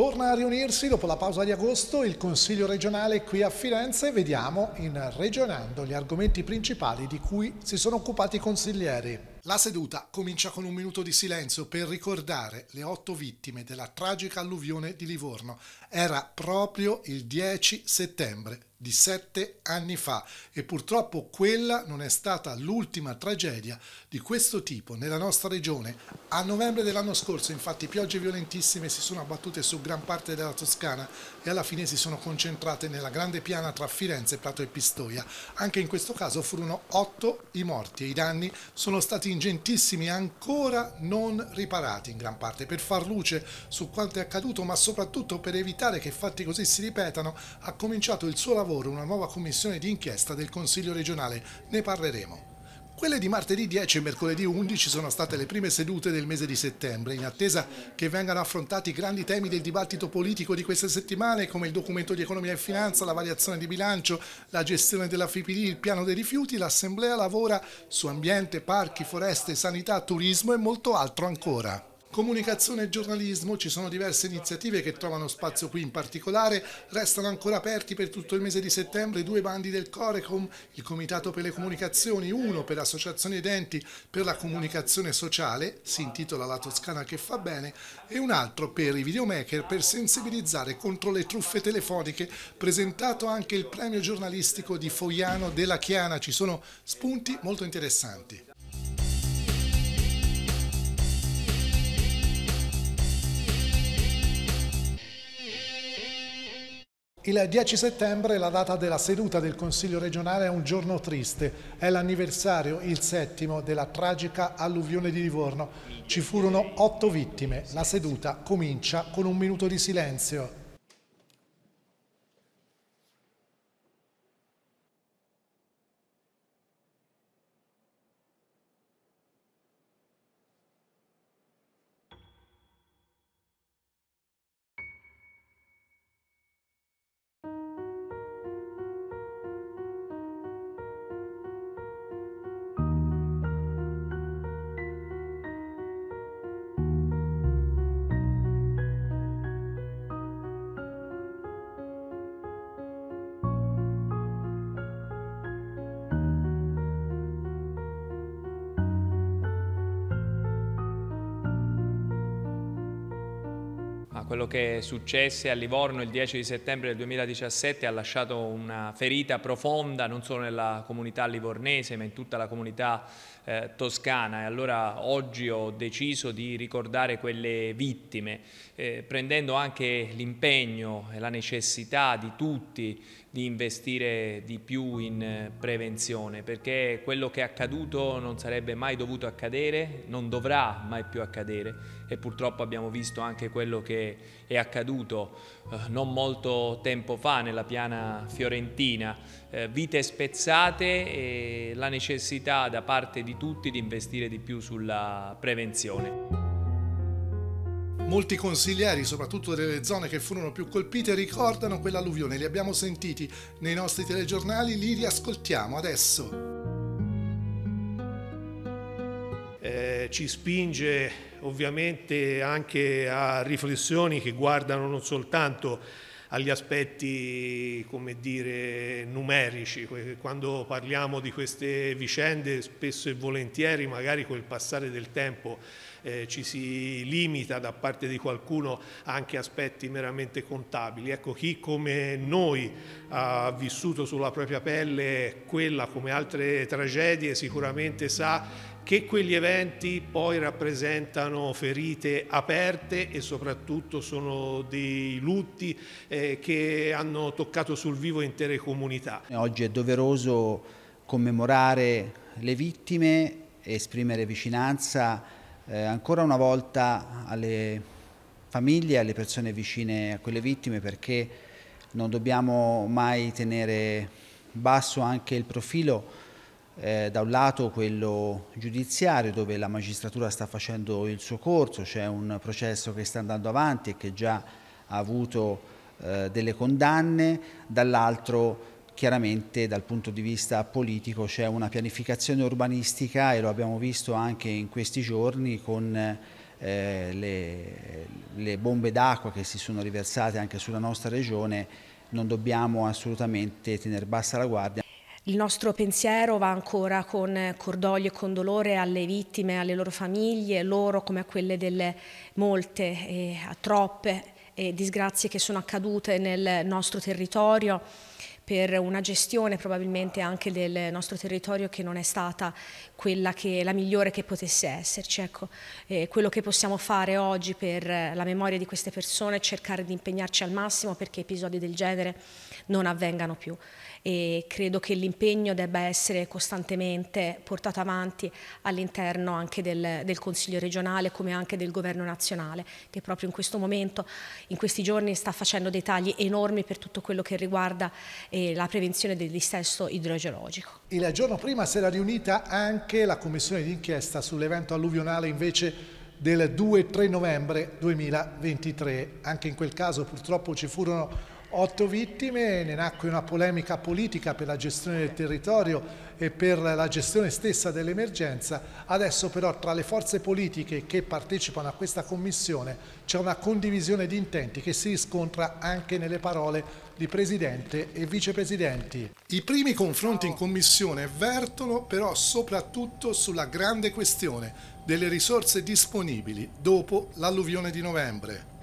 Torna a riunirsi dopo la pausa di agosto il Consiglio regionale qui a Firenze. Vediamo in Regionando gli argomenti principali di cui si sono occupati i consiglieri. La seduta comincia con un minuto di silenzio per ricordare le otto vittime della tragica alluvione di Livorno. Era proprio il 10 settembre di sette anni fa e purtroppo quella non è stata l'ultima tragedia di questo tipo nella nostra regione. A novembre dell'anno scorso infatti piogge violentissime si sono abbattute su gran parte della Toscana e alla fine si sono concentrate nella grande piana tra Firenze, Prato e Pistoia. Anche in questo caso furono otto i morti e i danni sono stati ingentissimi ancora non riparati in gran parte. Per far luce su quanto è accaduto ma soprattutto per evitare che fatti così si ripetano ha cominciato il suo lavoro lavoro una nuova commissione di inchiesta del Consiglio regionale, ne parleremo. Quelle di martedì 10 e mercoledì 11 sono state le prime sedute del mese di settembre, in attesa che vengano affrontati i grandi temi del dibattito politico di queste settimane, come il documento di economia e finanza, la variazione di bilancio, la gestione della FIPD, il piano dei rifiuti, l'Assemblea lavora su ambiente, parchi, foreste, sanità, turismo e molto altro ancora. Comunicazione e giornalismo, ci sono diverse iniziative che trovano spazio qui in particolare, restano ancora aperti per tutto il mese di settembre due bandi del Corecom, il Comitato per le Comunicazioni, uno per associazioni ed enti per la comunicazione sociale, si intitola La Toscana che fa bene, e un altro per i videomaker per sensibilizzare contro le truffe telefoniche, presentato anche il premio giornalistico di Foiano della Chiana, ci sono spunti molto interessanti. Il 10 settembre, la data della seduta del Consiglio regionale, è un giorno triste. È l'anniversario, il settimo, della tragica alluvione di Livorno. Ci furono otto vittime. La seduta comincia con un minuto di silenzio. che successe a Livorno il 10 settembre del 2017 ha lasciato una ferita profonda non solo nella comunità livornese ma in tutta la comunità eh, toscana e allora oggi ho deciso di ricordare quelle vittime eh, prendendo anche l'impegno e la necessità di tutti di investire di più in eh, prevenzione perché quello che è accaduto non sarebbe mai dovuto accadere, non dovrà mai più accadere e purtroppo abbiamo visto anche quello che è accaduto eh, non molto tempo fa nella piana fiorentina, eh, vite spezzate e la necessità da parte di tutti di investire di più sulla prevenzione. Molti consiglieri, soprattutto delle zone che furono più colpite, ricordano quell'alluvione, li abbiamo sentiti nei nostri telegiornali, li riascoltiamo adesso. Eh, ci spinge ovviamente anche a riflessioni che guardano non soltanto agli aspetti come dire, numerici. Quando parliamo di queste vicende spesso e volentieri magari col passare del tempo eh, ci si limita da parte di qualcuno anche a aspetti meramente contabili. Ecco, chi come noi ha vissuto sulla propria pelle quella come altre tragedie sicuramente sa che quegli eventi poi rappresentano ferite aperte e soprattutto sono dei lutti eh, che hanno toccato sul vivo intere comunità. Oggi è doveroso commemorare le vittime, esprimere vicinanza eh, ancora una volta alle famiglie, alle persone vicine a quelle vittime perché non dobbiamo mai tenere basso anche il profilo eh, da un lato quello giudiziario dove la magistratura sta facendo il suo corso, c'è un processo che sta andando avanti e che già ha avuto eh, delle condanne, dall'altro chiaramente dal punto di vista politico c'è una pianificazione urbanistica e lo abbiamo visto anche in questi giorni con eh, le, le, bombe d'acqua che si sono riversate anche sulla nostra regione, non dobbiamo assolutamente tenere bassa la guardia. Il nostro pensiero va ancora con cordoglio e con dolore alle vittime, alle loro famiglie, loro come a quelle delle molte, e troppe eh, disgrazie che sono accadute nel nostro territorio per una gestione probabilmente anche del nostro territorio che non è stata quella che, la migliore che potesse esserci. Ecco, eh, quello che possiamo fare oggi per eh, la memoria di queste persone è cercare di impegnarci al massimo perché episodi del genere non avvengano più e credo che l'impegno debba essere costantemente portato avanti all'interno anche del, del, Consiglio regionale come anche del Governo nazionale che proprio in questo momento, in questi giorni sta facendo dei tagli enormi per tutto quello che riguarda eh, la prevenzione del dissesto idrogeologico il giorno prima si era riunita anche la commissione d'inchiesta sull'evento alluvionale invece del 2-3 novembre 2023. Anche in quel caso purtroppo ci furono Otto vittime, ne nacque una polemica politica per la gestione del territorio e per la gestione stessa dell'emergenza. Adesso però tra le forze politiche che partecipano a questa commissione c'è una condivisione di intenti che si riscontra anche nelle parole di Presidente e Vicepresidenti. I primi confronti in commissione vertono però soprattutto sulla grande questione delle risorse disponibili dopo l'alluvione di novembre.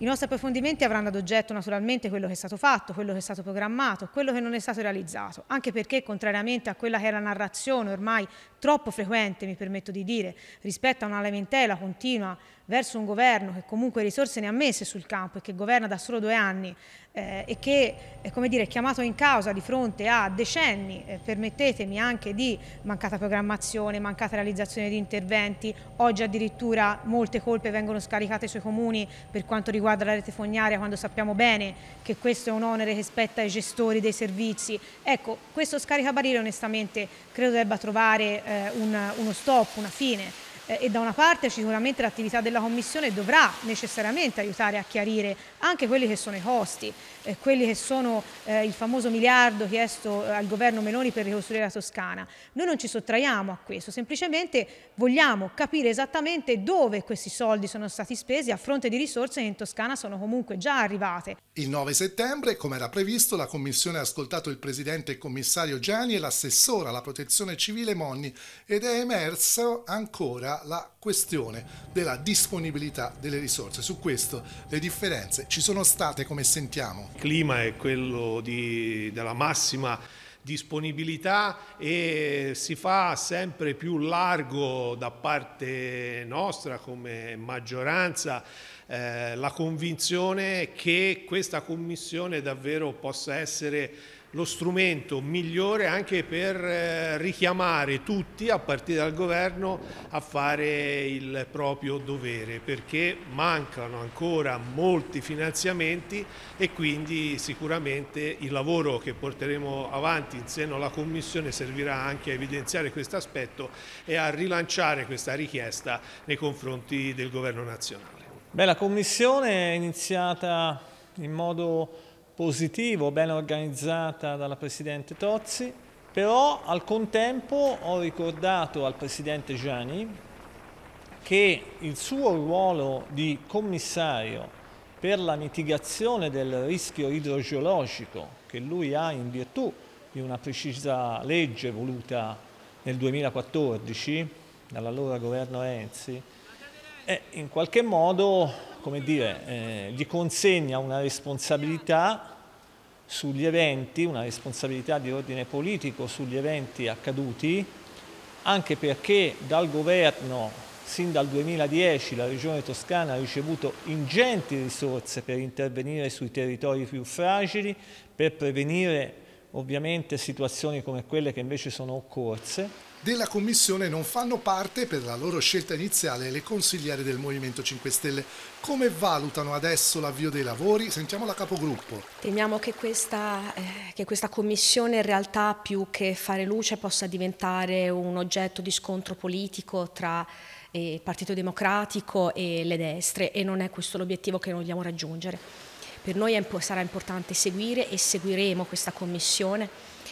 I nostri approfondimenti avranno ad oggetto naturalmente quello che è stato fatto, quello che è stato programmato, quello che non è stato realizzato, anche perché contrariamente a quella che è la narrazione ormai troppo frequente, mi permetto di dire, rispetto a una lamentela continua verso un governo che comunque risorse ne ha messe sul campo e che governa da solo due anni eh, e che eh, dire, è chiamato in causa di fronte a decenni, eh, permettetemi anche di mancata programmazione, mancata realizzazione di interventi, oggi addirittura molte colpe vengono scaricate sui comuni per quanto riguarda la rete fognaria quando sappiamo bene che questo è un onere che spetta ai gestori dei servizi. Ecco, questo scaricabarile onestamente credo debba trovare eh, eh, un, uno stop, una fine eh, e da una parte sicuramente l'attività della Commissione dovrà necessariamente aiutare a chiarire anche quelli che sono i costi eh, quelli che sono eh, il famoso miliardo chiesto eh, al governo Meloni per ricostruire la Toscana. Noi non ci sottraiamo a questo, semplicemente vogliamo capire esattamente dove questi soldi sono stati spesi a fronte di risorse che in Toscana sono comunque già arrivate. Il 9 settembre, come era previsto, la Commissione ha ascoltato il Presidente e Commissario Gianni e l'assessora alla protezione civile Monni ed è emersa ancora la questione della disponibilità delle risorse. Su questo le differenze ci sono state come sentiamo clima è quello di, della massima disponibilità e si fa sempre più largo da parte nostra come maggioranza eh, la convinzione che questa commissione davvero possa essere lo strumento migliore anche per eh, richiamare tutti, a partire dal governo, a fare il proprio dovere, perché mancano ancora molti finanziamenti e quindi sicuramente il lavoro che porteremo avanti in seno alla Commissione servirà anche a evidenziare questo aspetto e a rilanciare questa richiesta nei confronti del governo nazionale. Beh, la Commissione è iniziata in modo positivo, ben organizzata dalla Presidente Tozzi, però al contempo ho ricordato al Presidente Gianni che il suo ruolo di commissario per la mitigazione del rischio idrogeologico che lui ha in virtù di una precisa legge voluta nel 2014 dall'allora governo Renzi, è eh, in qualche modo come dire, eh, gli consegna una responsabilità sugli eventi, una responsabilità di ordine politico sugli eventi accaduti, anche perché dal governo, sin dal 2010, la Regione Toscana ha ricevuto ingenti risorse per intervenire sui territori più fragili, per prevenire ovviamente situazioni come quelle che invece sono occorse della Commissione non fanno parte per la loro scelta iniziale le consigliere del Movimento 5 Stelle. Come valutano adesso l'avvio dei lavori? Sentiamo la capogruppo. Temiamo che questa, eh, che questa Commissione in realtà più che fare luce possa diventare un oggetto di scontro politico tra eh, il Partito Democratico e le destre e non è questo l'obiettivo che noi vogliamo raggiungere. Per noi è, sarà importante seguire e seguiremo questa Commissione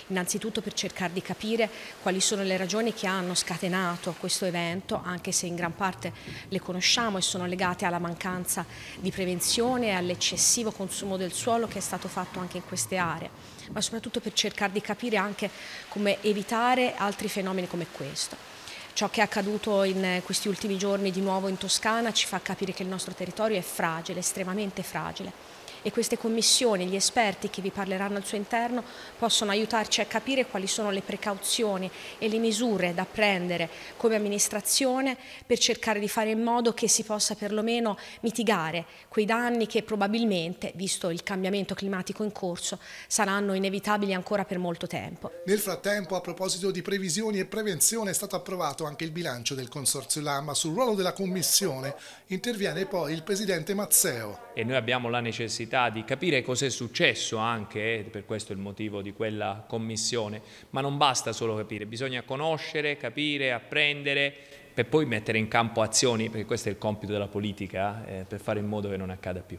innanzitutto per cercare di capire quali sono le ragioni che hanno scatenato questo evento, anche se in gran parte le conosciamo e sono legate alla mancanza di prevenzione e all'eccessivo consumo del suolo che è stato fatto anche in queste aree, ma soprattutto per cercare di capire anche come evitare altri fenomeni come questo ciò che è accaduto in questi ultimi giorni di nuovo in Toscana ci fa capire che il nostro territorio è fragile, estremamente fragile e queste commissioni, gli esperti che vi parleranno al suo interno possono aiutarci a capire quali sono le precauzioni e le misure da prendere come amministrazione per cercare di fare in modo che si possa perlomeno mitigare quei danni che probabilmente, visto il cambiamento climatico in corso, saranno inevitabili ancora per molto tempo. Nel frattempo, a proposito di previsioni e prevenzione, è stato approvato anche il bilancio del Consorzio Lama sul ruolo della Commissione. Interviene poi il Presidente Mazzeo. E noi abbiamo la necessità possibilità di capire cos'è successo anche, eh, per questo è il motivo di quella commissione, ma non basta solo capire, bisogna conoscere, capire, apprendere per poi mettere in campo azioni, perché questo è il compito della politica, eh, per fare in modo che non accada più.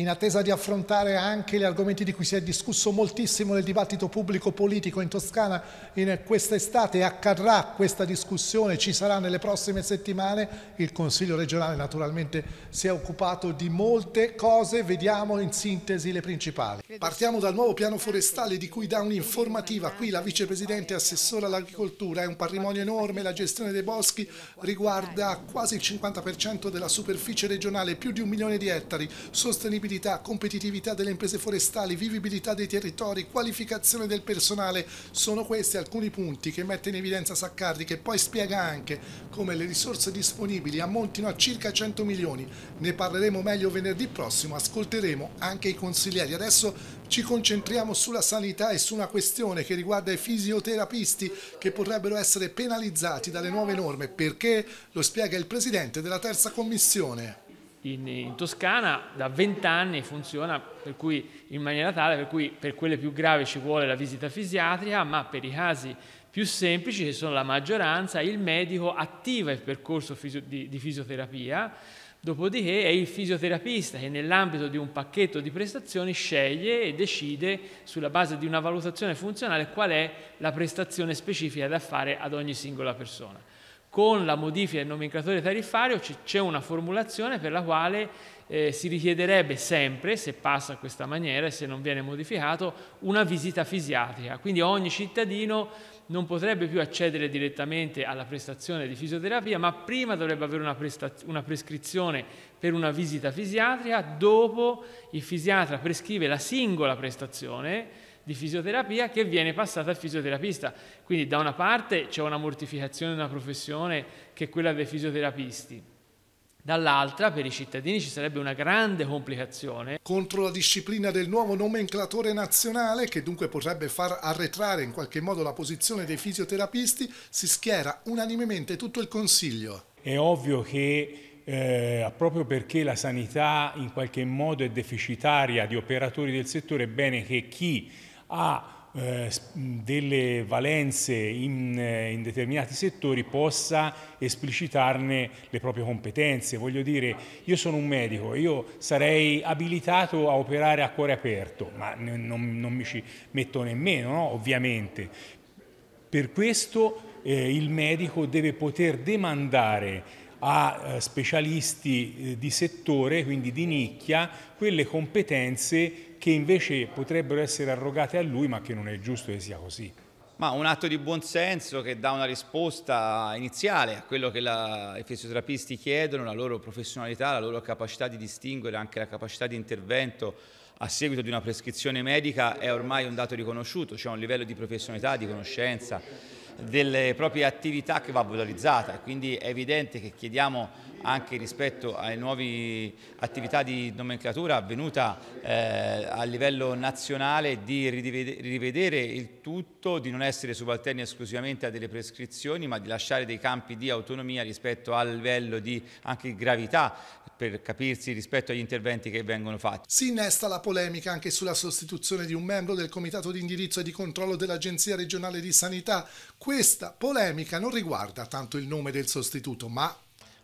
in attesa di affrontare anche gli argomenti di cui si è discusso moltissimo nel dibattito pubblico politico in Toscana in quest'estate e accadrà questa discussione, ci sarà nelle prossime settimane, il Consiglio regionale naturalmente si è occupato di molte cose, vediamo in sintesi le principali. Partiamo dal nuovo piano forestale di cui dà un'informativa qui la vicepresidente assessora all'agricoltura, è un patrimonio enorme, la gestione dei boschi riguarda quasi il 50% della superficie regionale, più di un milione di ettari, sostenibilità sostenibilità, competitività delle imprese forestali, vivibilità dei territori, qualificazione del personale, sono questi alcuni punti che mette in evidenza Saccardi che poi spiega anche come le risorse disponibili ammontino a circa 100 milioni. Ne parleremo meglio venerdì prossimo, ascolteremo anche i consiglieri. Adesso ci concentriamo sulla sanità e su una questione che riguarda i fisioterapisti che potrebbero essere penalizzati dalle nuove norme perché, lo spiega il Presidente della Terza Commissione in, in Toscana da 20 anni funziona cui, in maniera tale per cui per quelle più gravi ci vuole la visita fisiatrica, ma per i casi più semplici, che sono la maggioranza, il medico attiva il percorso fisio, di, di fisioterapia, dopodiché è il fisioterapista che nell'ambito di un pacchetto di prestazioni sceglie e decide sulla base di una valutazione funzionale qual è la prestazione specifica da fare ad ogni singola persona con la modifica del nomenclatore tariffario c'è una formulazione per la quale eh, si richiederebbe sempre, se passa a questa maniera e se non viene modificato, una visita fisiatrica. Quindi ogni cittadino non potrebbe più accedere direttamente alla prestazione di fisioterapia, ma prima dovrebbe avere una, una prescrizione per una visita fisiatrica, dopo il fisiatra prescrive la singola prestazione di fisioterapia che viene passata al fisioterapista. Quindi da una parte c'è una mortificazione di una professione che è quella dei fisioterapisti, dall'altra per i cittadini ci sarebbe una grande complicazione. Contro la disciplina del nuovo nomenclatore nazionale, che dunque potrebbe far arretrare in qualche modo la posizione dei fisioterapisti, si schiera unanimemente tutto il Consiglio. È ovvio che eh, proprio perché la sanità in qualche modo è deficitaria di operatori del settore, è bene che chi ha eh, delle valenze in, eh, in, determinati settori possa esplicitarne le proprie competenze. Voglio dire, io sono un medico, io sarei abilitato a operare a cuore aperto, ma non, non mi ci metto nemmeno, no? ovviamente. Per questo eh, il medico deve poter demandare a eh, specialisti di settore, quindi di nicchia, quelle competenze che invece potrebbero essere arrogate a lui ma che non è giusto che sia così. Ma un atto di buonsenso che dà una risposta iniziale a quello che la, i fisioterapisti chiedono, la loro professionalità, la loro capacità di distinguere, anche la capacità di intervento a seguito di una prescrizione medica è ormai un dato riconosciuto, c'è cioè un livello di professionalità, di conoscenza delle proprie attività che va valorizzata, quindi è evidente che chiediamo anche rispetto alle nuove attività di nomenclatura avvenuta eh, a livello nazionale di rivedere il tutto, di non essere subalterni esclusivamente a delle prescrizioni ma di lasciare dei campi di autonomia rispetto al livello di anche gravità per capirsi rispetto agli interventi che vengono fatti. Si innesta la polemica anche sulla sostituzione di un membro del comitato di indirizzo e di controllo dell'Agenzia regionale di sanità. Questa polemica non riguarda tanto il nome del sostituto ma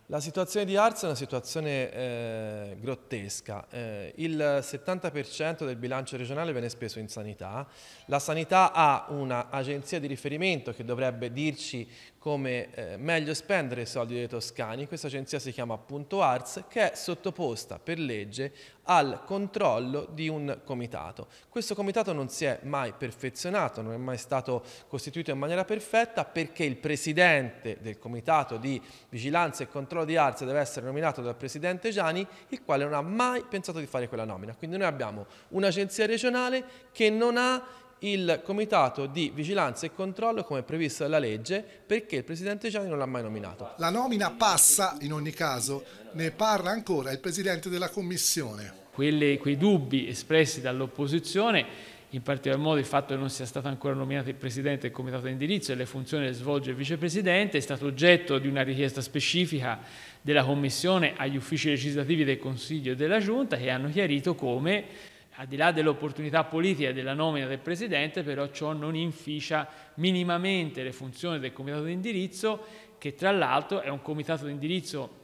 la situazione di Ars è una situazione eh, grottesca, eh, il 70% del bilancio regionale viene speso in sanità, la sanità ha un'agenzia di riferimento che dovrebbe dirci come eh, meglio spendere i soldi dei toscani, questa agenzia si chiama appunto ARS, che è sottoposta per legge al controllo di un comitato. Questo comitato non si è mai perfezionato, non è mai stato costituito in maniera perfetta perché il presidente del comitato di vigilanza e controllo di ARS deve essere nominato dal presidente Gianni, il quale non ha mai pensato di fare quella nomina. Quindi noi abbiamo un'agenzia regionale che non ha il comitato di vigilanza e controllo come previsto dalla legge perché il presidente Gianni non l'ha mai nominato. La nomina passa in ogni caso, ne parla ancora il presidente della commissione. Quelle, quei dubbi espressi dall'opposizione in particolar modo il fatto che non sia stato ancora nominato il Presidente del Comitato di indirizzo e le funzioni che svolge il Vicepresidente, è stato oggetto di una richiesta specifica della Commissione agli uffici legislativi del Consiglio e della Giunta che hanno chiarito come al di là dell'opportunità politica della nomina del Presidente, però ciò non inficia minimamente le funzioni del Comitato di indirizzo, che tra l'altro è un Comitato di indirizzo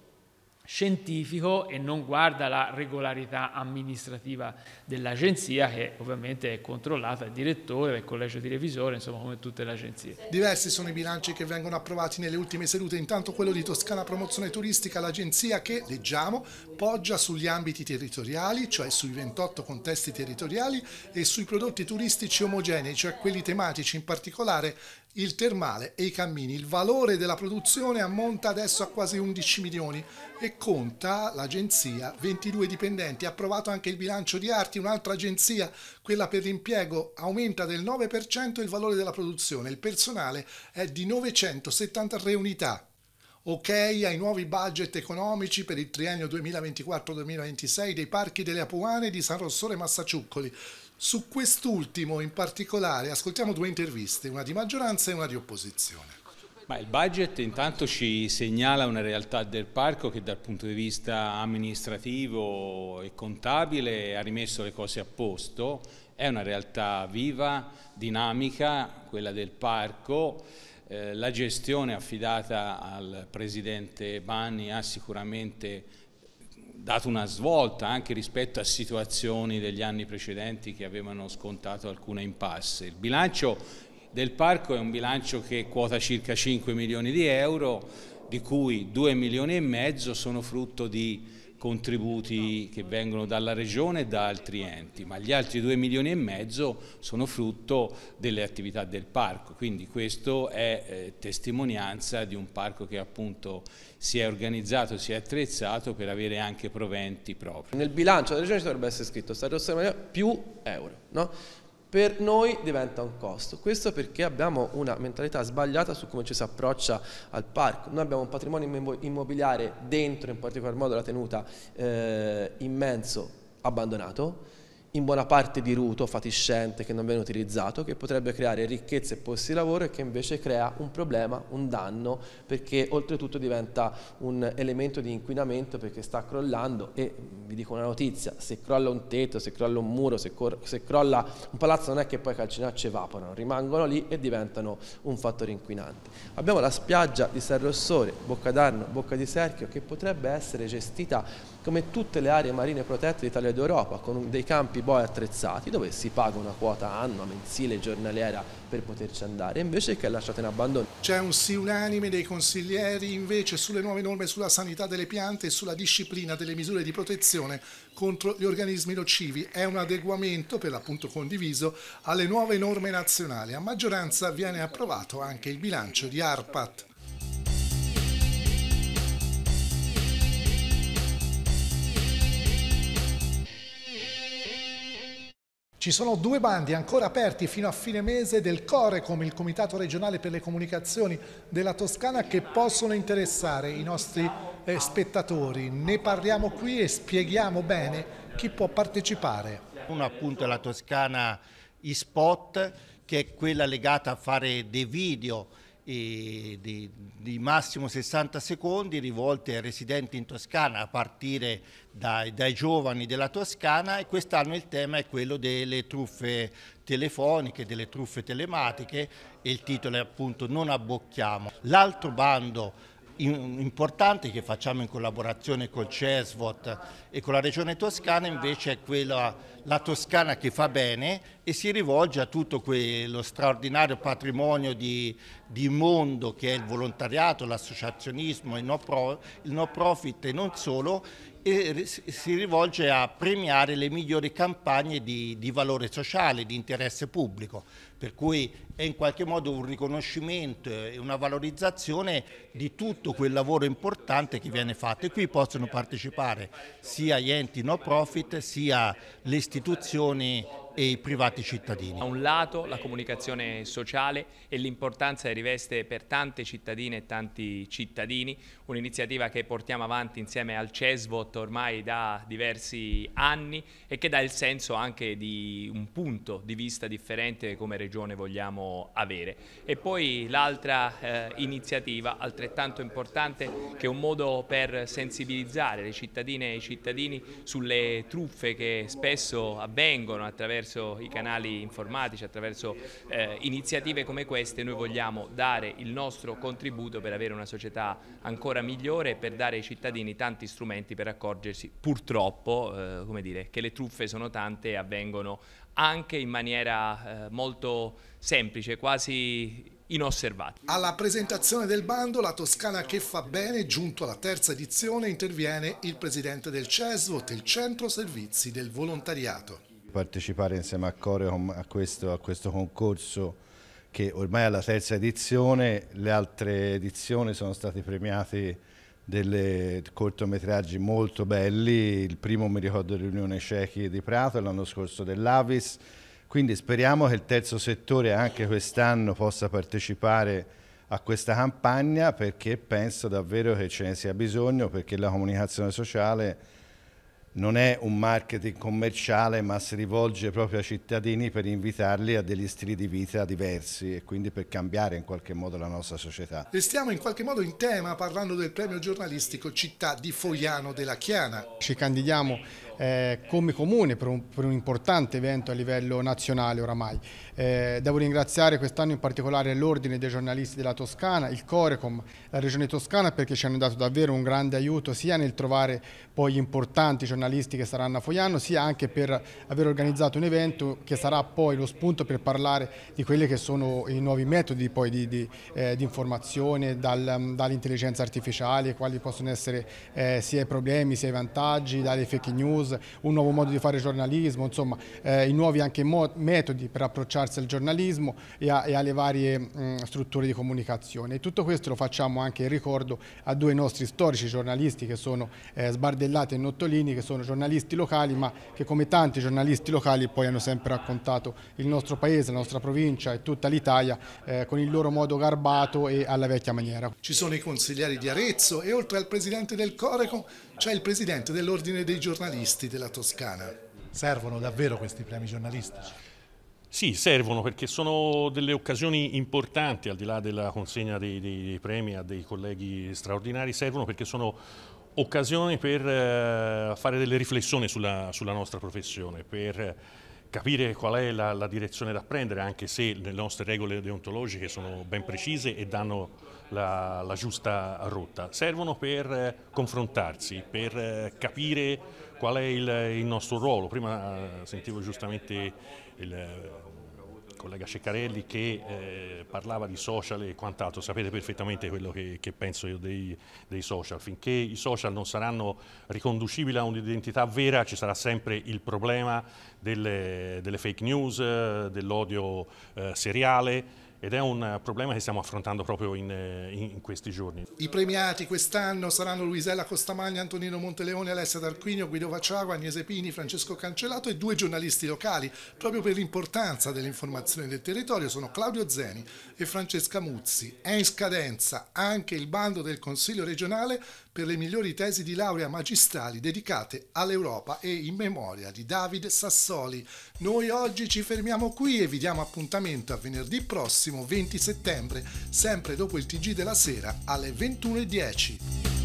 scientifico e non guarda la regolarità amministrativa dell'agenzia che ovviamente è controllata dal direttore, dal collegio di revisore, insomma come tutte le agenzie. Diversi sono i bilanci che vengono approvati nelle ultime sedute, intanto quello di Toscana Promozione Turistica, l'agenzia che, leggiamo, poggia sugli ambiti territoriali, cioè sui 28 contesti territoriali e sui prodotti turistici omogenei, cioè quelli tematici in particolare il termale e i cammini. Il valore della produzione ammonta adesso a quasi 11 milioni e conta l'agenzia 22 dipendenti. Approvato anche il bilancio di arti, un'altra agenzia, quella per l'impiego, aumenta del 9% il valore della produzione. Il personale è di 973 unità. Ok ai nuovi budget economici per il triennio 2024-2026 dei parchi delle Apuane di San Rossore Massaciuccoli. Su quest'ultimo in particolare ascoltiamo due interviste, una di maggioranza e una di opposizione. Ma il budget intanto ci segnala una realtà del parco che dal punto di vista amministrativo e contabile ha rimesso le cose a posto, è una realtà viva, dinamica, quella del parco, eh, la gestione affidata al Presidente Banni ha sicuramente dato una svolta anche rispetto a situazioni degli anni precedenti che avevano scontato alcune impasse. Il bilancio del parco è un bilancio che quota circa 5 milioni di euro, di cui 2 milioni e mezzo sono frutto di contributi che vengono dalla Regione e da altri enti, ma gli altri 2 milioni e mezzo sono frutto delle attività del parco, quindi questo è eh, testimonianza di un parco che appunto si è organizzato, si è attrezzato per avere anche proventi propri. Nel bilancio della Regione ci dovrebbe essere scritto Stato più euro, no? per noi diventa un costo. Questo perché abbiamo una mentalità sbagliata su come ci si approccia al parco. Noi abbiamo un patrimonio immobiliare dentro, in particolar modo la tenuta, eh, immenso, abbandonato in buona parte diruto, fatiscente, che non viene utilizzato, che potrebbe creare ricchezze e posti di lavoro e che invece crea un problema, un danno, perché oltretutto diventa un elemento di inquinamento perché sta crollando e vi dico una notizia, se crolla un tetto, se crolla un muro, se, se crolla un palazzo non è che poi i calcinacci evaporano, rimangono lì e diventano un fattore inquinante. Abbiamo la spiaggia di San Rossore, Bocca d'Arno, Bocca di Serchio, che potrebbe essere gestita come tutte le aree marine protette d'Italia e d'Europa, con dei campi equipaggiati poi boh attrezzati dove si paga una quota annua, mensile, giornaliera per poterci andare invece che è lasciato in abbandono. C'è un sì unanime dei consiglieri invece sulle nuove norme sulla sanità delle piante e sulla disciplina delle misure di protezione contro gli organismi nocivi. È un adeguamento per l'appunto condiviso alle nuove norme nazionali. A maggioranza viene approvato anche il bilancio di ARPAT. Ci sono due bandi ancora aperti fino a fine mese del Core come il Comitato regionale per le comunicazioni della Toscana che possono interessare i nostri eh, spettatori. Ne parliamo qui e spieghiamo bene chi può partecipare. Uno appunto è la Toscana eSpot che è quella legata a fare dei video di, di, massimo 60 secondi rivolte ai residenti in Toscana a partire dai, dai giovani della Toscana e quest'anno il tema è quello delle truffe telefoniche, delle truffe telematiche e il titolo è appunto Non abbocchiamo. L'altro bando importante che facciamo in collaborazione col CESVOT e con la Regione Toscana invece è quella la Toscana che fa bene e si rivolge a tutto quello straordinario patrimonio di, di mondo che è il volontariato, l'associazionismo, il no, pro, il no profit e non solo, e si rivolge a premiare le migliori campagne di, di, valore sociale, di interesse pubblico, per cui è in qualche modo un riconoscimento e una valorizzazione di tutto quel lavoro importante che viene fatto e qui possono partecipare sia gli enti no profit sia le istituzioni istituzioni e i privati cittadini. Da un lato la comunicazione sociale e l'importanza che riveste per tante cittadine e tanti cittadini, un'iniziativa che portiamo avanti insieme al CESVOT ormai da diversi anni e che dà il senso anche di un punto di vista differente come Regione vogliamo avere. E poi l'altra eh, iniziativa altrettanto importante che è un modo per sensibilizzare le cittadine e i cittadini sulle truffe che spesso avvengono attraverso attraverso i canali informatici, attraverso eh, iniziative come queste noi vogliamo dare il nostro contributo per avere una società ancora migliore e per dare ai cittadini tanti strumenti per accorgersi purtroppo eh, dire, che le truffe sono tante e avvengono anche in maniera eh, molto semplice, quasi inosservata. Alla presentazione del bando La Toscana che fa bene, giunto alla terza edizione, interviene il presidente del CESVOT, il Centro Servizi del Volontariato partecipare insieme a Coreo a questo, a questo concorso che ormai è alla terza edizione, le altre edizioni sono stati premiati dei cortometraggi molto belli, il primo mi ricordo dell'Unione Cechi di Prato l'anno scorso dell'Avis, quindi speriamo che il terzo settore anche quest'anno possa partecipare a questa campagna perché penso davvero che ce ne sia bisogno perché la comunicazione sociale non è un marketing commerciale ma si rivolge proprio ai cittadini per invitarli a degli stili di vita diversi e quindi per cambiare in qualche modo la nostra società. Restiamo in qualche modo in tema parlando del premio giornalistico Città di Fogliano della Chiana. Ci candidiamo eh, come comune per un, per un, importante evento a livello nazionale oramai. Eh, devo ringraziare quest'anno in particolare l'Ordine dei giornalisti della Toscana, il Corecom, la Regione Toscana perché ci hanno dato davvero un grande aiuto sia nel trovare poi importanti giornalisti che saranno a Foiano sia anche per aver organizzato un evento che sarà poi lo spunto per parlare di quelli che sono i nuovi metodi poi di, di, eh, di informazione dal, dall'intelligenza artificiale, quali possono essere eh, sia i problemi sia i vantaggi, dalle fake news news, un nuovo modo di fare giornalismo, insomma eh, i nuovi anche metodi per approcciarsi al giornalismo e, a, e alle varie mh, mm, strutture di comunicazione. E tutto questo lo facciamo anche in ricordo a due nostri storici giornalisti che sono eh, Sbardellati e Nottolini, che sono giornalisti locali ma che come tanti giornalisti locali poi hanno sempre raccontato il nostro paese, la nostra provincia e tutta l'Italia eh, con il loro modo garbato e alla vecchia maniera. Ci sono i consiglieri di Arezzo e oltre al presidente del Corecom cioè il presidente dell'Ordine dei giornalisti della Toscana. Servono davvero questi premi giornalistici? Sì, servono perché sono delle occasioni importanti, al di là della consegna dei, dei, dei premi a dei colleghi straordinari, servono perché sono occasioni per eh, fare delle riflessioni sulla, sulla nostra professione, per capire qual è la, la direzione da prendere, anche se le nostre regole deontologiche sono ben precise e danno la, la giusta rotta, servono per eh, confrontarsi, per eh, capire qual è il, il nostro ruolo. Prima eh, sentivo giustamente il collega Ceccarelli che eh, parlava di social e quant'altro, sapete perfettamente quello che, che penso io dei, dei, social, finché i social non saranno riconducibili a un'identità vera ci sarà sempre il problema delle, delle fake news, dell'odio eh, seriale, ed è un eh, problema che stiamo affrontando proprio eh, in, in questi giorni. I premiati quest'anno saranno Luisella Costamagna, Antonino Monteleone, Alessia D'Arquinio, Guido Vacciago, Agnese Pini, Francesco Cancellato e due giornalisti locali. Proprio per l'importanza dell'informazione del territorio sono Claudio Zeni e Francesca Muzzi. È in scadenza anche il bando del Consiglio regionale per le migliori tesi di laurea magistrali dedicate all'Europa e in memoria di David Sassoli. Noi oggi ci fermiamo qui e vi diamo appuntamento a venerdì prossimo 20 settembre, sempre dopo il TG della sera alle 21.10.